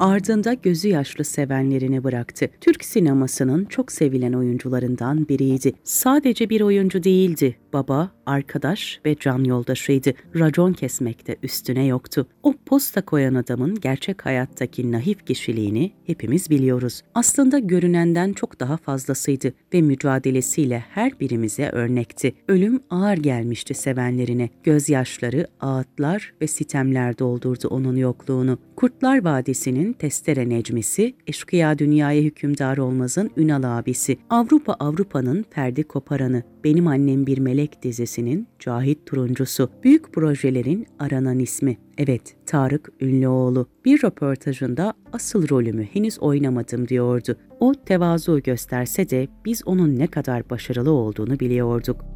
Ardında gözü yaşlı sevenlerini bıraktı. Türk sinemasının çok sevilen oyuncularından biriydi. Sadece bir oyuncu değildi. Baba, arkadaş ve can yoldaşıydı. Racon kesmekte üstüne yoktu. O posta koyan adamın gerçek hayattaki naif kişiliğini hepimiz biliyoruz. Aslında görünenden çok daha fazlasıydı ve mücadelesiyle her birimize örnekti. Ölüm ağır gelmişti sevenlerine. Gözyaşları, ağıtlar ve sitemler doldurdu onun yokluğunu. Kurtlar Vadisi'nin Testere Necmesi, Eşkıya Dünyaya Hükümdar Olmaz'ın Ünal abisi, Avrupa Avrupa'nın Ferdi Koparan'ı, Benim Annem Bir Melek dizisinin Cahit Turuncusu, büyük projelerin aranan ismi. Evet, Tarık Ünlüoğlu bir röportajında asıl rolümü henüz oynamadım diyordu. O tevazu gösterse de biz onun ne kadar başarılı olduğunu biliyorduk.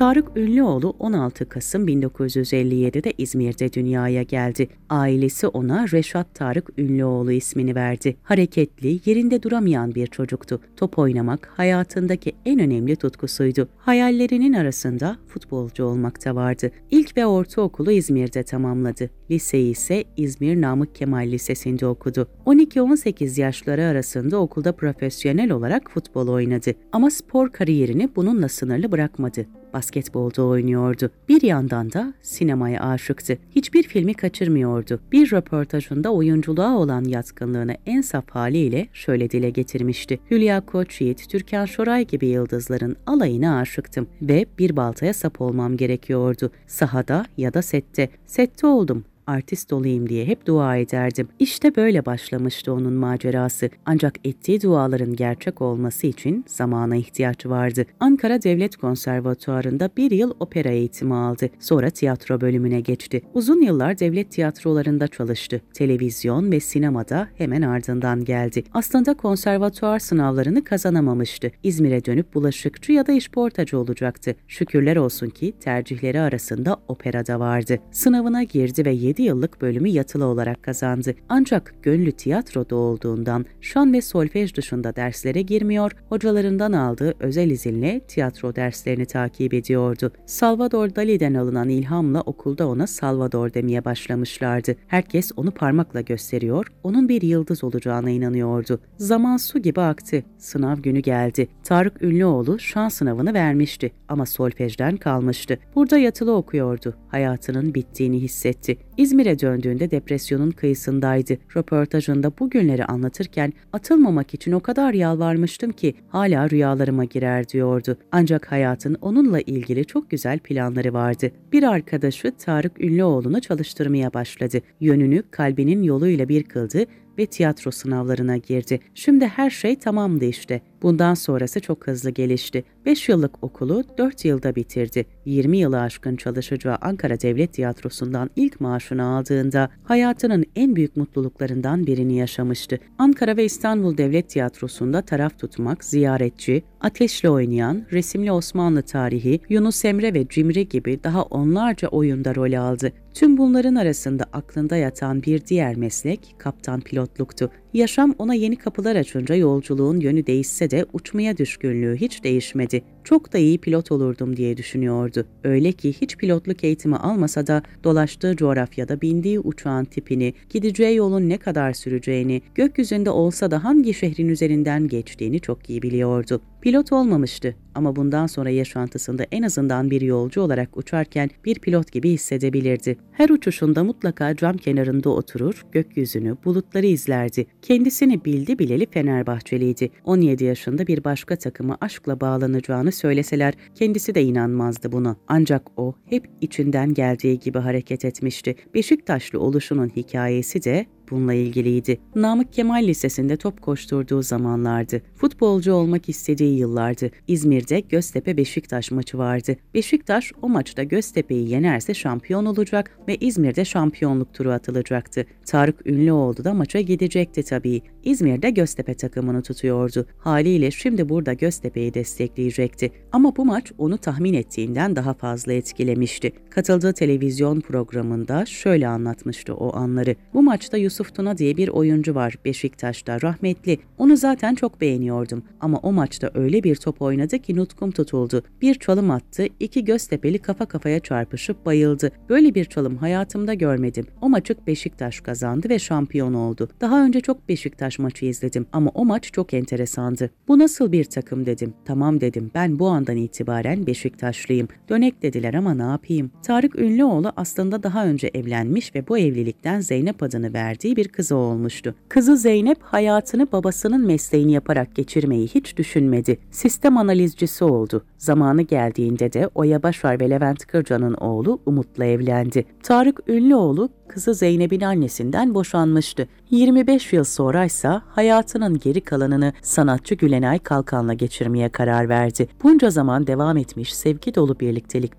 Tarık Ünlüoğlu 16 Kasım 1957'de İzmir'de dünyaya geldi. Ailesi ona Reşat Tarık Ünlüoğlu ismini verdi. Hareketli, yerinde duramayan bir çocuktu. Top oynamak hayatındaki en önemli tutkusuydu. Hayallerinin arasında futbolcu olmakta vardı. İlk ve ortaokulu İzmir'de tamamladı. Liseyi ise İzmir Namık Kemal Lisesi'nde okudu. 12-18 yaşları arasında okulda profesyonel olarak futbol oynadı. Ama spor kariyerini bununla sınırlı bırakmadı basketbolda oynuyordu. Bir yandan da sinemaya aşıktı. Hiçbir filmi kaçırmıyordu. Bir röportajında oyunculuğa olan yatkınlığını en saf haliyle şöyle dile getirmişti. Hülya Koçyiğit, Türkan Şoray gibi yıldızların alayına aşıktım ve bir baltaya sap olmam gerekiyordu. Sahada ya da sette. Sette oldum artist olayım diye hep dua ederdim. İşte böyle başlamıştı onun macerası. Ancak ettiği duaların gerçek olması için zamana ihtiyaç vardı. Ankara Devlet Konservatuarı'nda bir yıl opera eğitimi aldı. Sonra tiyatro bölümüne geçti. Uzun yıllar devlet tiyatrolarında çalıştı. Televizyon ve sinemada hemen ardından geldi. Aslında konservatuar sınavlarını kazanamamıştı. İzmir'e dönüp bulaşıkçı ya da işportacı olacaktı. Şükürler olsun ki tercihleri arasında opera da vardı. Sınavına girdi ve 7 7 yıllık bölümü yatılı olarak kazandı. Ancak gönlü tiyatroda olduğundan şan ve solfej dışında derslere girmiyor, hocalarından aldığı özel izinle tiyatro derslerini takip ediyordu. Salvador Dali'den alınan ilhamla okulda ona Salvador demeye başlamışlardı. Herkes onu parmakla gösteriyor, onun bir yıldız olacağına inanıyordu. Zaman su gibi aktı. Sınav günü geldi. Tarık Ünlüoğlu şan sınavını vermişti ama solfejden kalmıştı. Burada yatılı okuyordu. Hayatının bittiğini hissetti. İzmir'e döndüğünde depresyonun kıyısındaydı. Röportajında bu günleri anlatırken atılmamak için o kadar yalvarmıştım ki hala rüyalarıma girer diyordu. Ancak hayatın onunla ilgili çok güzel planları vardı. Bir arkadaşı Tarık Ünlüoğlu'nu çalıştırmaya başladı. Yönünü kalbinin yoluyla bir kıldı ve tiyatro sınavlarına girdi. Şimdi her şey tamamdı işte. Bundan sonrası çok hızlı gelişti. 5 yıllık okulu 4 yılda bitirdi. 20 yılı aşkın çalışacağı Ankara Devlet Tiyatrosu'ndan ilk maaşını aldığında hayatının en büyük mutluluklarından birini yaşamıştı. Ankara ve İstanbul Devlet Tiyatrosu'nda taraf tutmak, ziyaretçi, Ateşle oynayan, resimli Osmanlı tarihi, Yunus Emre ve Cimri gibi daha onlarca oyunda rol aldı. Tüm bunların arasında aklında yatan bir diğer meslek kaptan pilotluktu. Yaşam ona yeni kapılar açınca yolculuğun yönü değişse de uçmaya düşkünlüğü hiç değişmedi. Çok da iyi pilot olurdum diye düşünüyordu. Öyle ki hiç pilotluk eğitimi almasa da dolaştığı coğrafyada bindiği uçağın tipini, gideceği yolun ne kadar süreceğini, gökyüzünde olsa da hangi şehrin üzerinden geçtiğini çok iyi biliyordu. Pilot olmamıştı ama bundan sonra yaşantısında en azından bir yolcu olarak uçarken bir pilot gibi hissedebilirdi. Her uçuşunda mutlaka cam kenarında oturur, gökyüzünü, bulutları izlerdi. Kendisini bildi bileli Fenerbahçeliydi. 17 yaşında bir başka takımı aşkla bağlanacağını söyleseler kendisi de inanmazdı buna. Ancak o hep içinden geldiği gibi hareket etmişti. Beşiktaşlı oluşunun hikayesi de bununla ilgiliydi. Namık Kemal Lisesi'nde top koşturduğu zamanlardı. Futbolcu olmak istediği yıllardı. İzmir'de Göztepe-Beşiktaş maçı vardı. Beşiktaş o maçta Göztepe'yi yenerse şampiyon olacak ve İzmir'de şampiyonluk turu atılacaktı. Tarık Ünlüoğlu da maça gidecekti tabii. İzmir'de Göztepe takımını tutuyordu. Haliyle şimdi burada Göztepe'yi destekleyecekti. Ama bu maç onu tahmin ettiğinden daha fazla etkilemişti. Katıldığı televizyon programında şöyle anlatmıştı o anları. Bu maçta Yusuf Yusuf Tuna diye bir oyuncu var Beşiktaş'ta rahmetli. Onu zaten çok beğeniyordum ama o maçta öyle bir top oynadı ki nutkum tutuldu. Bir çalım attı, iki Göztepe'li kafa kafaya çarpışıp bayıldı. Böyle bir çalım hayatımda görmedim. O maçı Beşiktaş kazandı ve şampiyon oldu. Daha önce çok Beşiktaş maçı izledim ama o maç çok enteresandı. Bu nasıl bir takım dedim. Tamam dedim ben bu andan itibaren Beşiktaşlıyım. Dönek dediler ama ne yapayım. Tarık Ünlüoğlu aslında daha önce evlenmiş ve bu evlilikten Zeynep adını verdi sevdiği bir kızı olmuştu. Kızı Zeynep hayatını babasının mesleğini yaparak geçirmeyi hiç düşünmedi. Sistem analizcisi oldu. Zamanı geldiğinde de Oya Başar ve Levent Kırca'nın oğlu Umut'la evlendi. Tarık Ünlüoğlu kızı Zeynep'in annesinden boşanmıştı. 25 yıl sonra ise hayatının geri kalanını sanatçı Gülenay Kalkan'la geçirmeye karar verdi. Bunca zaman devam etmiş sevgi dolu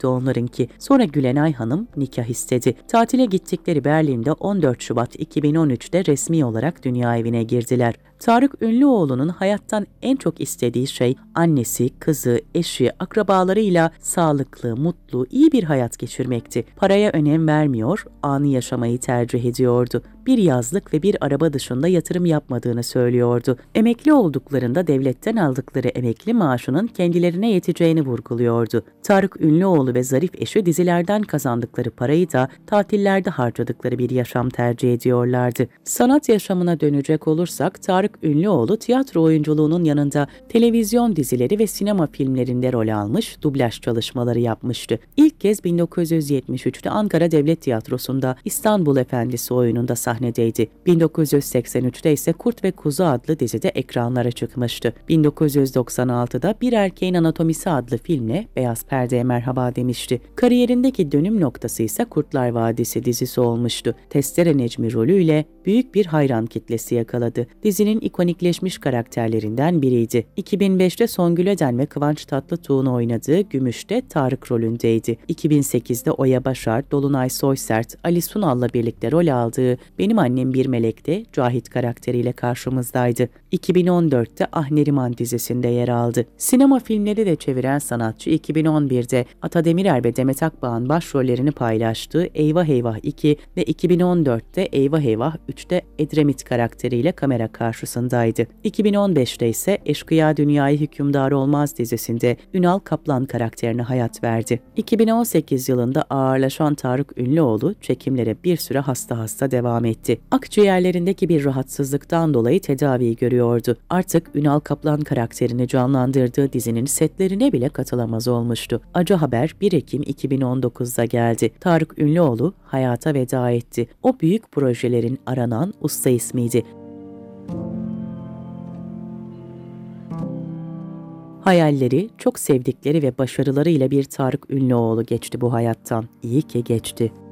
onların ki. Sonra Gülenay Hanım nikah istedi. Tatile gittikleri Berlin'de 14 Şubat 2013'te resmi olarak dünya evine girdiler. Tarık Ünlüoğlu'nun hayattan en çok istediği şey annesi, kızı, eşi, akrabalarıyla sağlıklı, mutlu, iyi bir hayat geçirmekti. Paraya önem vermiyor, anı yaşamayı tercih ediyordu bir yazlık ve bir araba dışında yatırım yapmadığını söylüyordu. Emekli olduklarında devletten aldıkları emekli maaşının kendilerine yeteceğini vurguluyordu. Tarık Ünlüoğlu ve Zarif eşi dizilerden kazandıkları parayı da tatillerde harcadıkları bir yaşam tercih ediyorlardı. Sanat yaşamına dönecek olursak Tarık Ünlüoğlu tiyatro oyunculuğunun yanında televizyon dizileri ve sinema filmlerinde rol almış, dublaj çalışmaları yapmıştı. İlk kez 1973'te Ankara Devlet Tiyatrosu'nda İstanbul Efendisi oyununda sahne sahnedeydi. 1983'te ise Kurt ve Kuzu adlı dizide ekranlara çıkmıştı. 1996'da Bir Erkeğin Anatomisi adlı filmle Beyaz Perde'ye merhaba demişti. Kariyerindeki dönüm noktası ise Kurtlar Vadisi dizisi olmuştu. Testere Necmi rolüyle büyük bir hayran kitlesi yakaladı. Dizinin ikonikleşmiş karakterlerinden biriydi. 2005'te Songül Eden ve Kıvanç Tatlıtuğ'un oynadığı Gümüş'te Tarık rolündeydi. 2008'de Oya Başar, Dolunay Soysert, Ali Sunal'la birlikte rol aldığı benim Annem Bir Melek'te Cahit karakteriyle karşımızdaydı. 2014'te Ah Neriman dizisinde yer aldı. Sinema filmleri de çeviren sanatçı 2011'de Ata Demirer ve Demet Akbağ'ın başrollerini paylaştığı Eyvah Eyvah 2 ve 2014'te Eyvah Eyvah 3'te Edremit karakteriyle kamera karşısındaydı. 2015'te ise Eşkıya Dünyayı Hükümdar Olmaz dizisinde Ünal Kaplan karakterine hayat verdi. 2018 yılında ağırlaşan Tarık Ünlüoğlu çekimlere bir süre hasta hasta devam etti etti. Akciğerlerindeki bir rahatsızlıktan dolayı tedavi görüyordu. Artık Ünal Kaplan karakterini canlandırdığı dizinin setlerine bile katılamaz olmuştu. Acı haber 1 Ekim 2019'da geldi. Tarık Ünlüoğlu hayata veda etti. O büyük projelerin aranan usta ismiydi. Hayalleri, çok sevdikleri ve başarılarıyla bir Tarık Ünlüoğlu geçti bu hayattan. İyi ki geçti.